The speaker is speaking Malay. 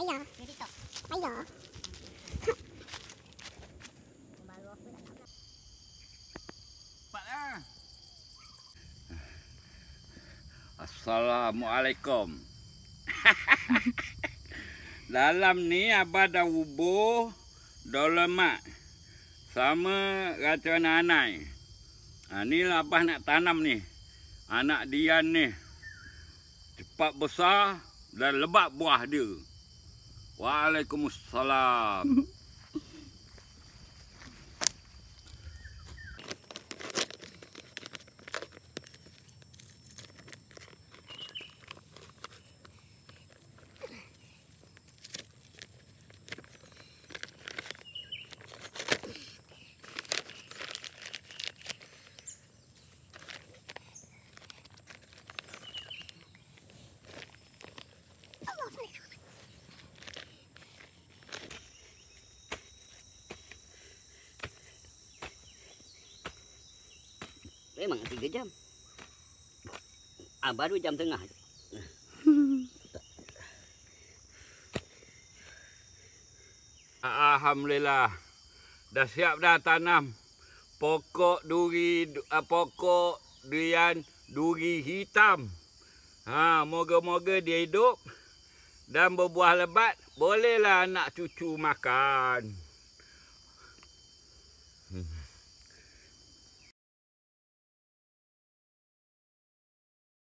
Ayah. Ayah. Assalamualaikum. Dalam ni abah dah ubuh dolemak sama racun anai. Ha ni lah abah nak tanam ni. Anak dian ni cepat besar dan lebat buah dia. Waalaikumsalam. Memang tiga jam. Ah baru jam tengah. Alhamdulillah. Dah siap dah tanam pokok duri ah, pokok durian duri hitam. Ha moga-moga dia hidup dan berbuah lebat, bolehlah anak cucu makan. Hmm.